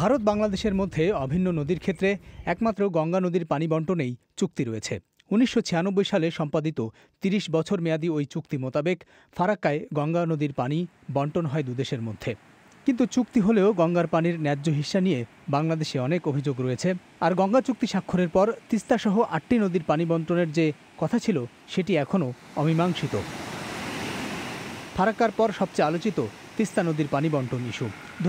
ভারত বাংলাদেশের মধ্যে অভিন্ন নদীর ক্ষেত্রে একমাত্র গঙ্গা নদীর পানি বন্টনেই চুক্তি রয়েছে উনিশশো সালে সম্পাদিত ৩০ বছর মেয়াদী ওই চুক্তি মোতাবেক ফারাক্কায় গঙ্গা নদীর পানি বন্টন হয় দুদেশের মধ্যে কিন্তু চুক্তি হলেও গঙ্গার পানির ন্যায্য হিসা নিয়ে বাংলাদেশে অনেক অভিযোগ রয়েছে আর গঙ্গা চুক্তি স্বাক্ষরের পর তিস্তাসহ আটটি নদীর পানি বন্টনের যে কথা ছিল সেটি এখনও অমীমাংসিত ফারাক্কার পর সবচেয়ে আলোচিত তিস্তা নদীর পানি বন্টন ইস্যু দু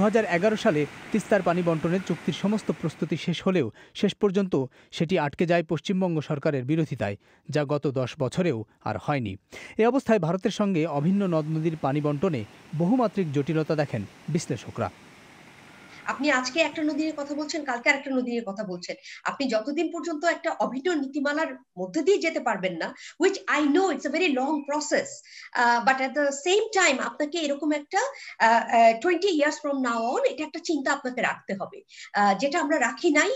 সালে তিস্তার পানি বন্টনের চুক্তির সমস্ত প্রস্তুতি শেষ হলেও শেষ পর্যন্ত সেটি আটকে যায় পশ্চিমবঙ্গ সরকারের বিরোধিতায় যা গত দশ বছরেও আর হয়নি এ অবস্থায় ভারতের সঙ্গে অভিন্ন নদ নদীর পানি বন্টনে বহুমাত্রিক জটিলতা দেখেন বিশ্লেষকরা আপনি আজকে একটা নদী নিয়ে কথা বলছেন কালকে আরেকটা নদী নিয়ে কথা বলছেন আপনি যতদিন পর্যন্ত একটা অভিন্ন নীতিমালার মধ্যে দিয়ে যেতে পারবেন না which I know it's a very long process but at the same time আপনাকে এরকম একটা twenty years from now on এটা একটা চিন্তা আপনাকে রাখতে হবে যেটা আমরা রাখি নাই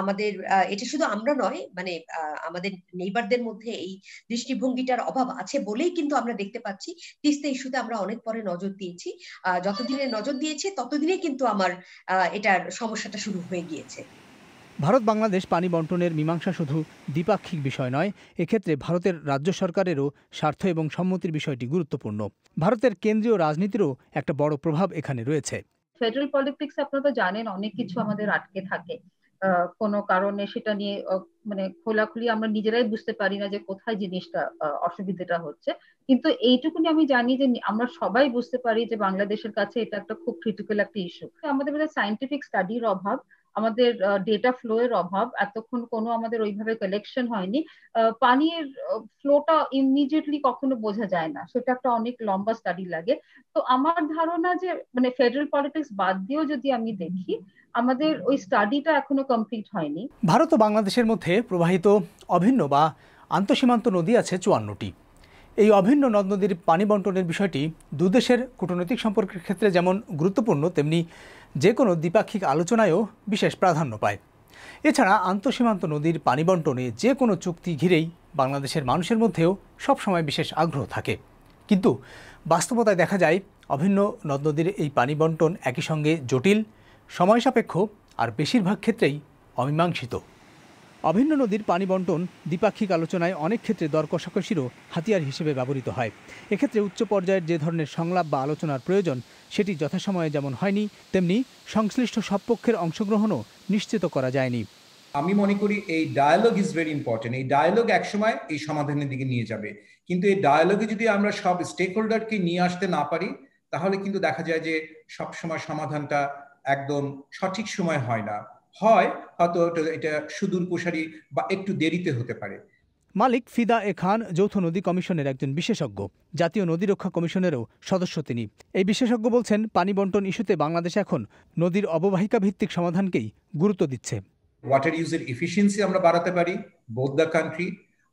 আমাদের এটা শুধু আমরা নয় মানে আমাদের নেইবারদের মধ্যে এই দৃষ্টিভঙ্গিটার অভাব আছে বলেই কিন্তু আমরা দেখতে পাচ্ছি তিস্তা ইস্যুতে আমরা অনেক পরে নজর দিয়েছি যতদিনে নজর দিয়েছে ততদিনে কিন্তু কিন্তু আমার এটার সমস্যাটা শুরু হয়ে গিয়েছে ভারত বাংলাদেশ পানি বন্টনের মীমাংসা শুধু দ্বিপাক্ষিক বিষয় নয় এক্ষেত্রে ভারতের রাজ্য সরকারেরও স্বার্থ এবং সম্মতির বিষয়টি গুরুত্বপূর্ণ ভারতের কেন্দ্রীয় রাজনীতিরও একটা বড় প্রভাব এখানে রয়েছে ফেডারেল পলিটিক্স আপনারা তো জানেন অনেক কিছু আমাদের আটকে থাকে কোনো কারণে সেটা নিয়ে মানে খোলাখুলি আমরা নিজেরাই বুঝতে পারি না যে কোথায় জিনিসটা অসুবিধাটা হচ্ছে কিন্তু এইটুকুনি আমি জানি যে আমরা সবাই বুঝতে পারি যে বাংলাদেশের কাছে এটা একটা খুব ক্রিটিক্যাল একটা ইস্যু আমাদের মধ্যে সাইন্টিফিক স্টাডির অভাব আমাদের ডেটা ফ্লো এর অভাব এতক্ষণ কোনো আমাদের ওইভাবে কালেকশন হয়নি পানির ফ্লোটা ইমিডিয়েটলি কখনো বোঝা যায় না সেটা একটা অনেক লম্বা স্টাডি লাগে তো আমার ধারণা যে মানে ফেডারেল পলিটিক্স বাদ দিয়েও যদি আমি দেখি আমাদের ওই স্টাডিটা এখনো কমপ্লিট হয়নি ভারত ও বাংলাদেশের মধ্যে প্রবাহিত অভিন্ন বা আন্তঃসীমান্ত নদী আছে চুয়ান্নটি এই অভিন্ন নদ নদীর পানি বন্টনের বিষয়টি দুদেশের কূটনৈতিক সম্পর্কের ক্ষেত্রে যেমন গুরুত্বপূর্ণ তেমনি যে কোনো দ্বিপাক্ষিক আলোচনায়ও বিশেষ প্রাধান্য পায় এছাড়া আন্তঃসীমান্ত নদীর পানি বন্টনে যে কোনো চুক্তি ঘিরেই বাংলাদেশের মানুষের মধ্যেও সবসময় বিশেষ আগ্রহ থাকে কিন্তু বাস্তবতায় দেখা যায় অভিন্ন নদ নদীর এই পানি বন্টন একই সঙ্গে জটিল সময় সাপেক্ষ আর বেশিরভাগ ক্ষেত্রেই অমীমাংসিত অভিন্ন নদীর পানি বন্টন দ্বিপাক্ষিক আলোচনায় অনেক ক্ষেত্রে দর হাতিয়ার হিসেবে ব্যবহৃত হয় এক্ষেত্রে উচ্চ পর্যায়ের যে ধরনের সংলাপ বা আলোচনার প্রয়োজন সেটি যথাসময়ে যেমন হয়নি তেমনি সংশ্লিষ্ট সব পক্ষের অংশগ্রহণও নিশ্চিত করা যায়নি আমি মনে করি এই ডায়ালগ ইজ ভেরি ইম্পর্টেন্ট এই ডায়ালগ একসময় এই সমাধানের দিকে নিয়ে যাবে কিন্তু এই ডায়ালগে যদি আমরা সব স্টেক হোল্ডারকে নিয়ে আসতে না পারি তাহলে কিন্তু দেখা যায় যে সবসময় সমাধানটা একদম সঠিক সময় হয় না হয় হয়তো এটা সুদূর প্রসারী বা একটু দেরিতে হতে পারে মালিক ফিদা এ খান যৌথ নদী কমিশনের একজন বিশেষজ্ঞ জাতীয় নদী রক্ষা কমিশনেরও সদস্য তিনি এই বিশেষজ্ঞ বলছেন পানি বন্টন ইস্যুতে বাংলাদেশ এখন নদীর অববাহিকা ভিত্তিক সমাধানকেই গুরুত্ব দিচ্ছে ওয়াটার ইউজের ইফিসিয়েন্সি আমরা বাড়াতে পারি বোথ দ্য কান্ট্রি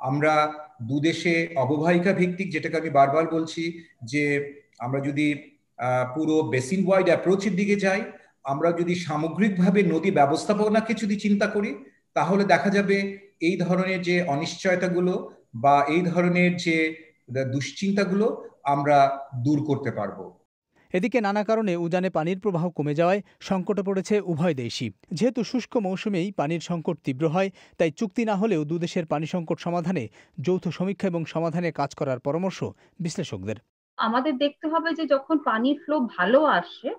আমরা দুদেশে অববাহিকা ভিত্তিক যেটাকে আমি বারবার বলছি যে আমরা যদি পুরো বেসিন ওয়াইড অ্যাপ্রোচের দিকে যাই আমরা যদি সামগ্রিকভাবে নদী ব্যবস্থাপনাকে যদি চিন্তা করি তাহলে দেখা যাবে এই ধরনের যে অনিশ্চয়তাগুলো বা এই ধরনের যে দুশ্চিন্তাগুলো আমরা দূর করতে পারবো এদিকে নানা কারণে উজানে পানির প্রবাহ কমে যাওয়ায় সংকটে পড়েছে উভয় দেশই যেহেতু শুষ্ক মৌসুমেই পানির সংকট তীব্র হয় তাই চুক্তি না হলেও দুদেশের পানি সংকট সমাধানে যৌথ সমীক্ষা এবং সমাধানে কাজ করার পরামর্শ বিশ্লেষকদের আমাদের দেখতে হবে যে যখন পানির ফ্লো ভালো আসে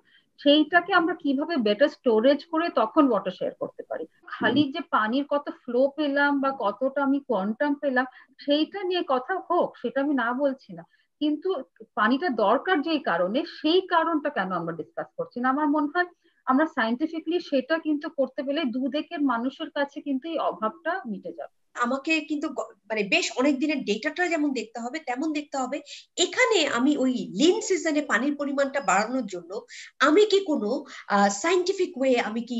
সেইটাকে আমরা কিভাবে বেটার স্টোরেজ করে তখন ওয়াটার শেয়ার করতে পারি খালি যে পানির কত ফ্লো পেলাম বা কতটা আমি কোয়ান্টাম পেলাম সেইটা নিয়ে কথা হোক সেটা আমি না বলছি না কিন্তু পানিটা দরকার যেই কারণে সেই কারণটা কেন আমরা ডিসকাস করছি না আমার মনে হয় আমরা সাইন্টিফিকলি সেটা কিন্তু করতে পেলে দুদেকের মানুষের কাছে কিন্তু এই অভাবটা মিটে যাবে আমাকে কিন্তু মানে বেশ অনেক দিনের ডেটাটা যেমন দেখতে হবে তেমন দেখতে হবে এখানে আমি ওই লিন সিজনে পানির পরিমাণটা বাড়ানোর জন্য আমি কি কোনো সাইন্টিফিক ওয়ে আমি কি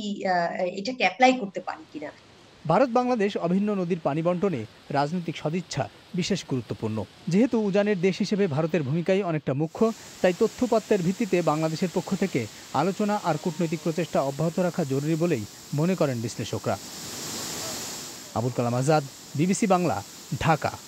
এটাকে অ্যাপ্লাই করতে পারি কিনা ভারত বাংলাদেশ অভিন্ন নদীর পানি বন্টনে রাজনৈতিক সদিচ্ছা বিশেষ গুরুত্বপূর্ণ যেহেতু উজানের দেশ হিসেবে ভারতের ভূমিকাই অনেকটা মুখ্য তাই তথ্যপাত্রের ভিত্তিতে বাংলাদেশের পক্ষ থেকে আলোচনা আর কূটনৈতিক প্রচেষ্টা অব্যাহত রাখা জরুরি বলেই মনে করেন বিশ্লেষকরা আবুল কালাম আজাদ বিবিসি বাংলা ঢাকা